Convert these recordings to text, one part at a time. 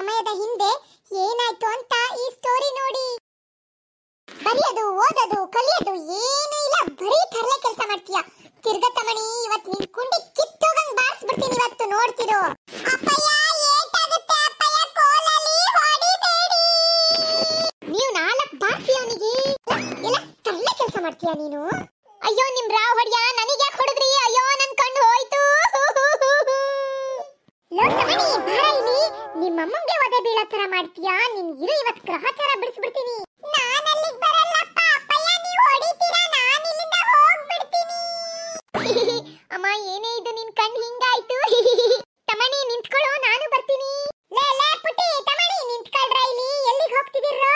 ಸಮಯದ ಹಿಂದೆ ಏನಾಯ್ತು ಅಂತ ಈ ಸ್ಟೋರಿ ನೋಡಿ ಬರೆಯೋದು ಓದೋದು ಕಲಿಯೋದು ಏನು ಇಲ್ಲ ಬರೀ ತರಲೆ ಕೆಲಸ ಮಾಡ್ತೀಯ ತಿರ್ಗ ತಮಣಿ ಇವತ್ ನಿನ್ ಕುಂಡಿ ಕಿತ್ತೋಗಂಗ್ ಬಾರ್ಸ್ ಬಿಡ್ತೀನಿ ಇವತ್ತು ನೋಡ್ತಿರು ನೀವು ನಾಲ್ಕು ಬಾರ್ಸಿ ಅವನಿಗೆ ಇಲ್ಲ ತರಲೆ ಕೆಲಸ ಮಾಡ್ತೀಯ ನೀನು ಅಯ್ಯೋ ನಿಮ್ ರಾವ್ ಹೊಡಿಯ ನನಗೆ ಯಾಕೆ ಹೊಡೆದ್ರಿ ಅಯ್ಯೋ ನನ್ ಕಣ್ಣು ಹೋಯ್ತು ಲೋ ತಮಣಿ ಬಾರ ನಿಮ್ಮಮ್ಮಂಗೆ ಒದೆ ಬೀಳತರ ತರ ಮಾಡ್ತೀಯಾ ನಿನ್ ಇರು ಇವತ್ ಗ್ರಹಚಾರ ಬಿಡಿಸ್ಬಿಡ್ತೀನಿ ನಾನು ಅಲ್ಲಿಗೆ ಬರಲ್ಲಪ್ಪ ಅಪ್ಪಯ್ಯ ನೀವು ಹೊಡಿತೀರಾ ನಾನು ಇಲ್ಲಿಂದ ಹೋಗ್ಬಿಡ್ತೀನಿ ಅಮ್ಮ ಏನೇ ಇದು ನಿನ್ ಕಣ್ಣ ಹಿಂಗಾಯ್ತು ತಮಣಿ ನಿಂತ್ಕೊಳ್ಳೋ ನಾನು ಬರ್ತೀನಿ ಲೇ ಲೇ ಪುಟಿ ತಮಣಿ ನಿಂತ್ಕೊಳ್ರ ಇಲ್ಲಿ ಎಲ್ಲಿಗೆ ಹೋಗ್ತಿದ್ದೀರೋ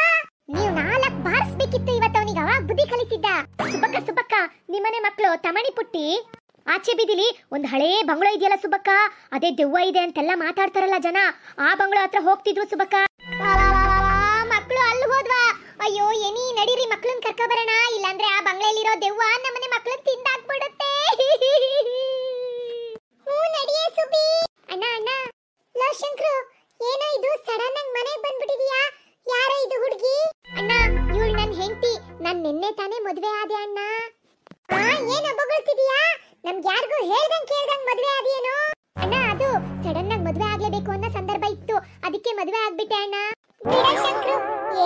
ನೀವು ನಾಲ್ಕು ಬಾರಿಸ್ಬೇಕಿತ್ತು ಇವತ್ತು ಅವನಿಗೆ ಅವಾಗ ಬುದ್ಧಿ ಕಲಿತಿದ್ದ ಸುಬಕ್ಕ ಸುಬಕ್ಕ ನಿಮ್ಮನೆ ಮಕ್ಕಳು ತಮಣಿ ಪುಟ್ಟಿ ಆಚೆ ಬೀದಿಲಿ ಒಂದು ಹಳೇ ಬಂಗ್ಲೋ ಇದೆಯಲ್ಲ ಸುಬ್ಬಕ್ಕ ಅದೇ ದೆವ್ವ ಇದೆ ಅಂತೆಲ್ಲ ಮಾತಾಡ್ತಾರಲ್ಲ ಜನ ಆ ಬಂಗ್ಲೋ ಹತ್ರ ಹೋಗ್ತಿದ್ರು ಸುಬ್ಬಕ್ಕ ಮಕ್ಕಳು ಅಲ್ಲಿ ಹೋದ್ವಾ ಅಯ್ಯೋ ಎನಿ ನಡೀರಿ ಮಕ್ಕಳನ್ನ ಕರ್ಕ ಬರೋಣ ಇಲ್ಲಾಂದ್ರೆ ಆ ಬಂಗ್ಲೆಯಲ್ಲಿರೋ ದೆವ್ವ ನಮ್ಮನೆ ಮಕ್ಕಳನ್ನ ತಿಂದಾಕ್ಬಿಡುತ್ತೆ ಹ್ಞೂ ನಡಿಯೇ ಸುಬಿ ಅಣ್ಣ ಅಣ್ಣ ಲೋ ಶಂಕ್ರು ಏನೋ ಇದು ಸಡನ್ ಆಗಿ ಮನೆಗೆ ಬಂದ್ಬಿಟ್ಟಿದ್ಯಾ ಇದು ಹುಡುಗಿ ಅಣ್ಣ ಇವಳು ನನ್ನ ಹೆಂಡತಿ ನಾನು ನಿನ್ನೆ ತಾನೇ ಮದುವೆ ಆದೆ ಅಣ್ಣ ಏನು ಬೊಗಳ್ತಿದ್ಯಾ ನಮ್ಗೆ ಯಾರಿಗೂ ಹೇಳ್ದಂಗ್ ಕೇಳ್ದಂಗ್ ಮದ್ವೆ ಅದೇನೋ ಅಣ್ಣ ಅದು ಸಡನ್ ಆಗಿ ಮದ್ವೆ ಆಗ್ಲೇಬೇಕು ಅನ್ನೋ ಸಂದರ್ಭ ಇತ್ತು ಅದಕ್ಕೆ ಮದ್ವೆ ಆಗ್ಬಿಟ್ಟೆ ಅಣ್ಣ ಶಂಕರು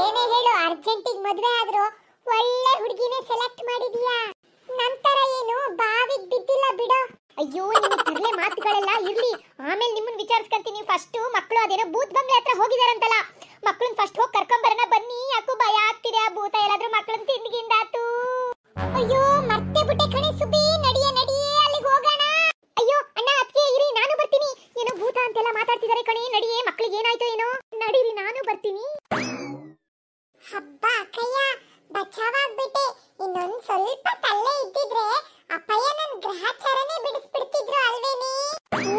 ಏನೇ ಹೇಳು ಅರ್ಜೆಂಟಿಗೆ ಮದ್ವೆ ಆದ್ರೂ ಒಳ್ಳೆ ಹುಡುಗಿನೇ ಸೆಲೆಕ್ಟ್ ಮಾಡಿದೀಯಾ ನಂತರ ಏನು ಬಾವಿಗೆ ಬಿದ್ದಿಲ್ಲ ಬಿಡ ಅಯ್ಯೋ ನಿಮ್ಮ ತರಲೆ ಮಾತುಗಳೆಲ್ಲ ಇರ್ಲಿ ಆಮೇಲೆ ನಿಮ್ಮನ್ನ ವಿಚಾರಿಸ್ಕಂತೀನಿ ಫಸ್ಟ್ ಮಕ್ಕಳು ಅದೇನೋ ಬೂತ್ ಬಂಗ್ಲೆ ಹತ್ರ ಹೋಗಿದಾರಂತಲ್ಲ ಮಕ್ಕಳನ್ನ ಫಸ್ಟ್ ಹೋಗಿ ಬರೋಣ ಬನ್ನಿ ಯಾಕೋ ಭಯ ಆಗ್ತಿದೆ ಆ ಭೂತ ಎಲ್ಲಾದ್ರೂ ಮಕ್ಕಳನ್ನ ತಿಂದಿಗಿಂದಾತು ಅಯ್ಯೋ ಮತ್ತೆ ಬಿಟ್ಟೆ ಕಣೆ ಸುಬ್ಬಿ ನಡಿಯ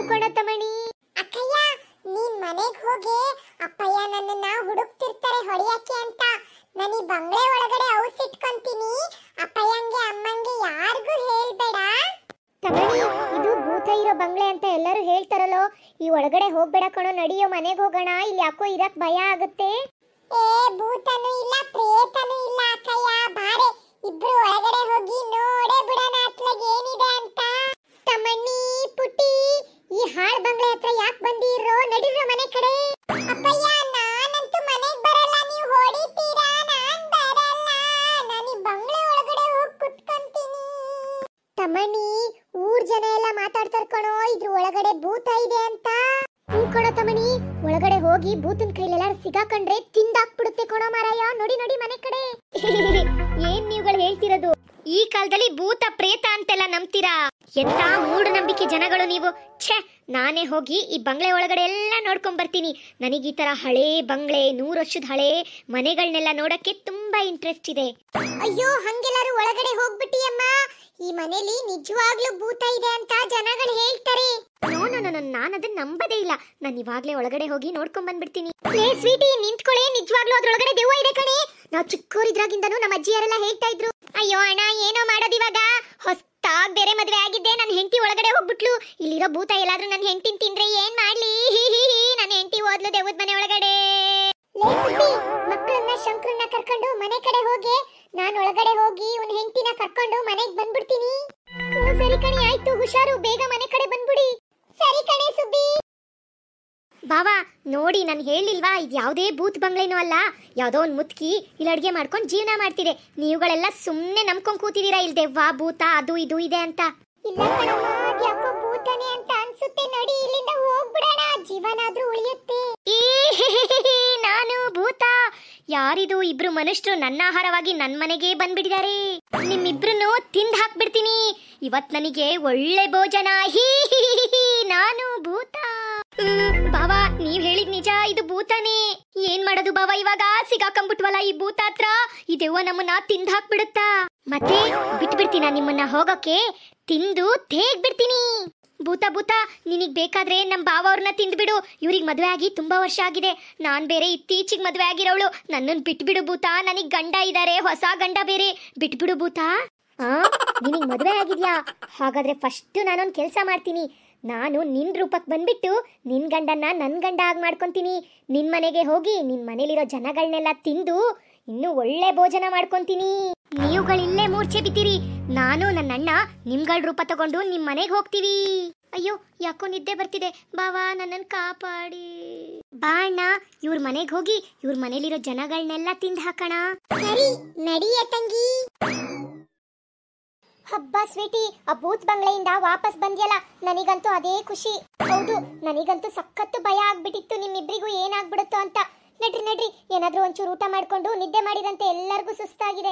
ಕೊಡೋ ತಮಣಿ ಅಕ್ಕಯ್ಯ ನೀನ್ ಮನೆಗ್ ಹೋಗಿ ಅಪ್ಪಯ್ಯ ನನ್ನನ್ನ ಹುಡುಕ್ತಿರ್ತಾರೆ ಹೊಡಿಯಕ್ಕೆ ಅಂತ ನನ್ನ ಈ ಬಂಗ್ಲೆ ಒಳಗಡೆ ಔಸ್ ಅಪ್ಪಯ್ಯಂಗೆ ಅಮ್ಮಂಗೆ ಯಾರಿಗೂ ಹೇಳ್ಬೇಡ ತಮಣಿ ಇದು ಭೂತ ಇರೋ ಬಂಗ್ಲೆ ಅಂತ ಎಲ್ಲರೂ ಹೇಳ್ತಾರಲ್ಲೋ ಈ ಒಳಗಡೆ ಹೋಗ್ಬೇಡ ಕಣೋ ನಡಿಯೋ ಮನೆಗೆ ಹೋಗೋಣ ಇಲ್ಲಿ ಯಾಕೋ ಇರಕ್ ಭಯ ಆಗುತ್ತೆ ಏ ಭೂತನೂ ಇಲ್ಲ ಪ್ರೇತನೂ ಇಲ್ಲ ಅಕ್ಕಯ್ಯ ಬಾರೆ ಇಬ್ರು ಒಳಗಡೆ ಹೋಗಿ ನೋಡೇ ಬಿಡೋಣ ಅತ್ಲಾಗ ಏನಿದೆ ಅಂತ ತಮಣ್ಣಿ ಪುಟಿ ಈ ಹಾಳ್ ಬಂಗ್ಲೆ ಹತ್ರ ಯಾಕೆ ಬಂದಿರೋ ನಡಿರೋ ಮನೆ ಕಡೆ ಅಪ್ಪಯ್ಯ ನಾನಂತೂ ಮನೆಗೆ ಬರಲ್ಲ ನೀವು ಹೊಡಿತೀರಾ ನಾನ್ ಬರಲ್ಲ ನಾನು ಬಂಗ್ಲೆ ಒಳಗಡೆ ಹೋಗಿ ಕುತ್ಕೊಂತೀನಿ ತಮಣಿ ಊರ್ ಜನ ಎಲ್ಲ ಮಾತಾಡ್ತಾರ ಕಣೋ ಇದ್ರ ಒಳಗಡೆ ಭೂತ ಇದೆ ಅಂತ ಹೂ ಕಣೋ ಒಳಗಡೆ ಹೋಗಿ ಭೂತನ್ ಕೈಲೆಲ್ಲ ಸಿಗಾಕೊಂಡ್ರೆ ತಿಂದಾಕ್ಬಿಡುತ್ತೆ ಕಣೋ ಮಾರಾಯ ನೋಡಿ ನೋಡಿ ಮನೆ ಕಡೆ ಏನ್ ನೀವುಗಳು ಹೇಳ್ತಿರೋದು ಈ ಕಾಲದಲ್ಲಿ ಭೂತ ಎಂತ ಮೂಢನಂಬಿಕೆ ಜನಗಳು ನೀವು ಛೆ ನಾನೇ ಹೋಗಿ ಈ ಬಂಗ್ಲೆ ಒಳಗಡೆ ಎಲ್ಲ ನೋಡ್ಕೊಂಡ್ ಬರ್ತೀನಿ ನನಗೆ ಈ ತರ ಹಳೆ ಬಂಗ್ಲೆ ನೂರು ವರ್ಷದ ಹಳೆ ಮನೆಗಳನ್ನೆಲ್ಲ ನೋಡಕ್ಕೆ ತುಂಬಾ ಇಂಟ್ರೆಸ್ಟ್ ಇದೆ ಅಯ್ಯೋ ಹಂಗೆಲ್ಲರೂ ಒಳಗಡೆ ಹೋಗ್ಬಿಟ್ಟಿ ಅಮ್ಮ ಈ ಮನೇಲಿ ನಿಜವಾಗ್ಲೂ ಭೂತ ಇದೆ ಅಂತ ಜನಗಳು ಹೇಳ್ತಾರೆ ನಾನು ಅದನ್ನ ನಂಬದೇ ಇಲ್ಲ ನಾನು ಇವಾಗ್ಲೇ ಒಳಗಡೆ ಹೋಗಿ ನೋಡ್ಕೊಂಡ್ ಬಂದ್ಬಿಡ್ತೀನಿ ಏ ಸ್ವೀಟಿ ನಿಂತ್ಕೊಳ್ಳಿ ನಿಜವಾಗ್ಲೂ ಅದ್ರೊಳಗಡೆ ದೇವ ಇದೆ ಕಣೆ ನಾವು ಚಿಕ್ಕೋರಿದ್ರಾಗಿಂದನು ನಮ್ಮ ಅಜ್ಜಿಯರೆಲ್ಲ ಹೇಳ್ತಾ ಇದ್ರು ಅಯ್ಯೋ ಅಣ್ಣ ಇರೋ ಭೂತ ಎಲ್ಲಾದ್ರೂ ನನ್ನ ಹೆಂಡತಿ ತಿಂದ್ರೆ ಏನ್ ಮಾಡ್ಲಿ ನನ್ನ ಹೆಂಡತಿ ಓದ್ಲು ದೇವದ ಮನೆ ಒಳಗಡೆ ಮಕ್ಕಳನ್ನ ಶಂಕರನ್ನ ಕರ್ಕೊಂಡು ಮನೆ ಕಡೆ ಹೋಗಿ ನಾನು ಒಳಗಡೆ ಹೋಗಿ ಅವನ ಹೆಂಡತಿನ ಕರ್ಕೊಂಡು ಮನೆಗೆ ಬಂದ್ಬಿಡ್ತೀನಿ ಸರಿ ಕಣಿ ಆಯ್ತು ಹುಷಾರು ಬೇಗ ಮನೆ ಕಡೆ ಬಂದ್ಬಿಡಿ ಸರಿ ಕಣೆ ಸುಬ್ಬಿ ಬಾವಾ ನೋಡಿ ನಾನು ಹೇಳಿಲ್ವಾ ಇದು ಯಾವುದೇ ಬೂತ್ ಬಂಗ್ಲೆನೂ ಅಲ್ಲ ಯಾವುದೋ ಒಂದು ಮುತ್ಕಿ ಇಲ್ಲಿ ಅಡುಗೆ ಮಾಡ್ಕೊಂಡು ಜೀವನ ಮಾಡ್ತಿದೆ ನೀವುಗಳೆಲ್ಲ ಸುಮ್ಮನೆ ನಂಬ್ಕೊಂಡು ಕೂತಿದ್ದೀರಾ ಇಲ್ದೆ ವಾ ಭೂತ ಅದು ಇದು ಇದೆ ಅಂತ ಇಲ್ಲ ಯಾರಿದು ಇಬ್ರು ಮನುಷ್ಯರು ನನ್ನ ಆಹಾರವಾಗಿ ನನ್ನ ಮನೆಗೆ ಬಂದ್ಬಿಟ್ಟಿದ್ದಾರೆ ನಿಮ್ಮಿಬ್ರು ತಿಂದ್ ಹಾಕ್ಬಿಡ್ತೀನಿ ಇವತ್ ನನಗೆ ಒಳ್ಳೆ ಭೋಜನ ಹೀ ನಾನು ಭೂತ ಬಾವಾ ನೀವ್ ಹೇಳಿದ್ ನಿಜ ಇದು ಭೂತಾನೇ ಏನ್ ಮಾಡೋದು ಬಾವ ಇವಾಗ ಸಿಗಾಕಂಬಿಟ್ವಲ್ಲ ಈ ಭೂತ ಹತ್ರ ನಮ್ಮನ್ನ ತಿಂದ್ ಹಾಕ್ಬಿಡುತ್ತಾ ಮತ್ತೆ ಬಿಟ್ಬಿಡ್ತೀನ ನಿಮ್ಮನ್ನ ಹೋಗಕ್ಕೆ ತಿಂದು ತೇಗ್ಬಿಡ್ತೀನಿ ಬಿಡ್ತೀನಿ ಭೂತ ಭೂತ ನಿನಗೆ ಬೇಕಾದ್ರೆ ನಮ್ಮ ಭಾವ ಅವ್ರನ್ನ ತಿಂದ್ಬಿಡು ಇವ್ರಿಗೆ ಮದುವೆ ಆಗಿ ತುಂಬ ವರ್ಷ ಆಗಿದೆ ನಾನು ಬೇರೆ ಇತ್ತೀಚಿಗೆ ಮದುವೆ ಆಗಿರೋಳು ನನ್ನನ್ನು ಬಿಟ್ಬಿಡು ಭೂತ ನನಗೆ ಗಂಡ ಇದ್ದಾರೆ ಹೊಸ ಗಂಡ ಬೇರೆ ಬಿಟ್ಬಿಡು ಭೂತ ನಿನಗೆ ಮದುವೆ ಆಗಿದ್ಯಾ ಹಾಗಾದ್ರೆ ಫಸ್ಟ್ ನಾನೊಂದು ಕೆಲಸ ಮಾಡ್ತೀನಿ ನಾನು ನಿನ್ನ ರೂಪಕ್ಕೆ ಬಂದ್ಬಿಟ್ಟು ನಿನ್ನ ಗಂಡನ್ನ ನನ್ನ ಗಂಡ ಆಗಿ ಮಾಡ್ಕೊತೀನಿ ನಿನ್ನ ಮನೆಗೆ ಹೋಗಿ ನಿನ್ನ ಮನೇಲಿರೋ ಜನಗಳನ್ನೆಲ್ಲ ತಿಂದು ಇನ್ನೂ ಒಳ್ಳೆ ಭೋಜನ ಮಾಡ್ಕೊತೀನಿ ನೀವುಗಳಿನ್ನೇ ಮೂರ್ಛೆ ಬಿದ್ದೀರಿ ನಾನು ನನ್ನ ಅಣ್ಣ ನಿಮ್ಗಳ ರೂಪ ತಗೊಂಡು ನಿಮ್ ಮನೆಗೆ ಹೋಗ್ತೀವಿ ಅಯ್ಯೋ ಯಾಕೋ ನಿದ್ದೆ ಬರ್ತಿದೆ ಬಾವಾ ನನ್ನನ್ ಕಾಪಾಡಿ ಬಾ ಅಣ್ಣ ಇವ್ರ ಮನೆಗೆ ಹೋಗಿ ಇವ್ರ ಮನೇಲಿರೋ ಜನಗಳನ್ನೆಲ್ಲ ತಿಂದು ಹಾಕೋಣ ಸರಿ ನಡಿಯ ತಂಗಿ ಹಬ್ಬ ಸ್ವೀಟಿ ಆ ಬೂತ್ ಬಂಗ್ಲೆಯಿಂದ ವಾಪಸ್ ಬಂದ್ಯಲ್ಲ ನನಗಂತೂ ಅದೇ ಖುಷಿ ಹೌದು ನನಗಂತೂ ಸಖತ್ತು ಭಯ ಆಗ್ಬಿಟ್ಟಿತ್ತು ನಿಮ್ಮಿಬ್ಬರಿಗೂ ಏನಾಗ್ಬಿಡುತ್ತೋ ಅಂತ ನಡ್ರಿ ನಡ್ರಿ ಏನಾದ್ರೂ ಒಂಚೂರು ಊಟ ಮಾಡ್ಕೊಂಡು ನಿದ್ದೆ ಮಾಡಿದಂತೆ ಎಲ್ಲರಿಗೂ ಸುಸ್ತಾಗಿದೆ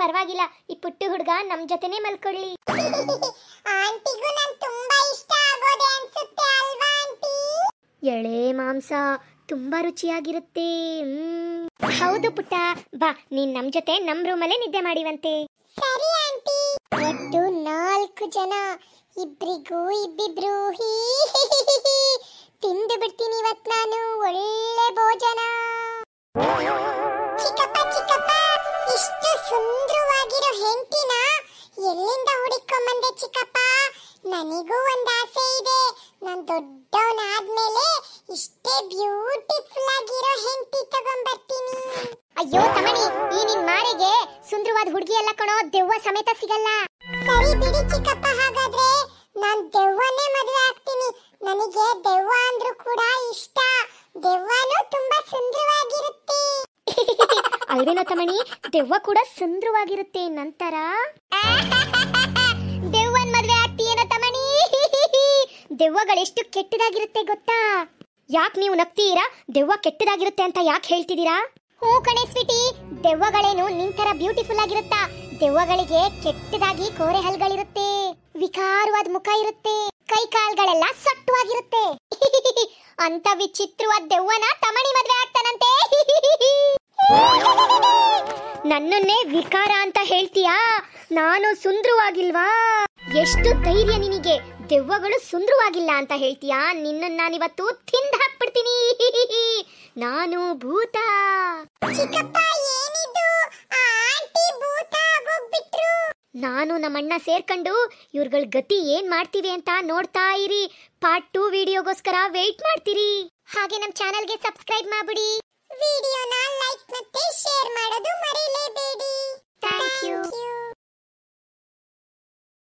ಪರವಾಗಿಲ್ಲ ಈ ಪುಟ್ಟು ಹುಡುಗ ನಮ್ ಜೊತೆನೆ ಮಲ್ಕೊಳ್ಳಿ ಆಂಟಿಗೂ ತುಂಬಾ ಇಷ್ಟ ಎಳೆ ಮಾಂಸ ತುಂಬಾ ರುಚಿಯಾಗಿರುತ್ತೆ ಹೌದು ಪುಟ್ಟ ಬಾ ನೀನ್ ನಮ್ ಜೊತೆ ನಮ್ ರೂಮಲ್ಲೇ ನಿದ್ದೆ ಮಾಡಿವಂತೆ ಸರಿ ಆಂಟಿ ಒಟ್ಟು ನಾಲ್ಕು ಜನ ಇಬ್ರಿಗೂ ಇಬ್ಬಿಬ್ರು ಹೀ ಬ್ಯೂಟಿಫುಲ್ ಆಗಿರೋ ಹೆಂಡತಿ ತಗೊಂಡ್ಬರ್ತೀನಿ ಅಯ್ಯೋ ತಮಣಿ ಈ ನಿನ್ ಮಾರಿಗೆ ಸುಂದರವಾದ ಹುಡುಗಿ ಎಲ್ಲ ಕಣೋ ದೆವ್ವ ಸಮೇತ ಸಿಗಲ್ಲ ಸರಿ ಬಿಡಿ ಚಿಕ್ಕಪ್ಪ ಹಾಗಾದ್ರೆ ನಾನ್ ದೆವ್ವನೇ ಮದುವೆ ಆಗ್ತೀನಿ ನನಗೆ ದೆವ್ವ ಅಂದ್ರೂ ಕೂಡ ಇಷ್ಟ ದೆವ್ವನು ತುಂಬಾ ಸುಂದರವಾಗಿರುತ್ತೆ ಅಲ್ವೇನ ತಮಣಿ ದೆವ್ವ ಕೂಡ ಸುಂದರವಾಗಿರುತ್ತೆ ನಂತರ ದೆವ್ವನ್ ಮದುವೆ ಆಗ್ತೀಯೇನೋ ತಮಣಿ ದೆವ್ವಗಳು ಎಷ್ಟು ಕೆಟ್ಟದಾಗಿರುತ್ತೆ ಗೊತ್ತಾ ಯಾಕೆ ನೀವು ನಗ್ತೀರಾ ದೆವ್ವ ಕೆಟ್ಟದಾಗಿರುತ್ತೆ ಅಂತ ಯಾಕೆ ಹೇಳ್ತಿದ್ದೀರಾ ಹೂ ಕಣೆ ಸ್ವೀಟಿ ದೆವ್ವಗಳೇನು ನಿಂತರ ಬ್ಯೂಟಿಫುಲ್ ಆಗಿರುತ್ತಾ ದೆವ್ವಗಳಿಗೆ ಕೆಟ್ಟದಾಗಿ ಕೋರೆ ಹಲ್ಗಳಿರುತ್ತೆ ವಿಕಾರವಾದ ಮುಖ ಇರುತ್ತೆ ಕೈ ಕಾಲ್ಗಳೆಲ್ಲ ಸಟ್ಟುವಾಗಿರುತ್ತೆ ಅಂತ ವಿಚಿತ್ರವಾದ ದೆವ್ವನ ತಮಣಿ ಮದ್ವೆ ಆಗ್ತಾನಂತೆ ನನ್ನನ್ನೇ ವಿಕಾರ ಅಂತ ಹೇಳ್ತೀಯಾ ನಾನು ಸುಂದರವಾಗಿಲ್ವಾ ಎಷ್ಟು ಧೈರ್ಯ ನಿನಗೆ ದೆವ್ವಗಳು ಸುಂದರವಾಗಿಲ್ಲ ಅಂತ ಹೇಳ್ತೀಯಾ ನಿನ್ನನ್ನು ನಾನಿವತ್ತು ತಿಂದು ಹಾಕ್ಬಿಡ್ತೀನಿ ನಾನು ಭೂತ ಚಿಕ್ಕಪ್ಪ ನಾನು ನಮ್ಮಣ್ಣ ಸೇರ್ಕೊಂಡು ಇವ್ರಗಳ ಗತಿ ಏನ್ ಮಾಡ್ತೀವಿ ಅಂತ ನೋಡ್ತಾ ಇರಿ ಪಾರ್ಟ್ ಟೂ ವಿಡಿಯೋಗೋಸ್ಕರ ವೆಯ್ಟ್ ಮಾಡ್ತೀರಿ ಹಾಗೆ ನಮ್ಮ ಚಾನೆಲ್ಗೆ ಸಬ್ಸ್ಕ್ರೈಬ್ ಮಾಡ್ಬಿಡಿ ವಿಡಿಯೋನ ಲೈಕ್ ಮತ್ತೆ ಶೇರ್ ಮಾಡೋದು ಮರೆಯಲೇಬೇಡಿ ಥ್ಯಾಂಕ್ ಯು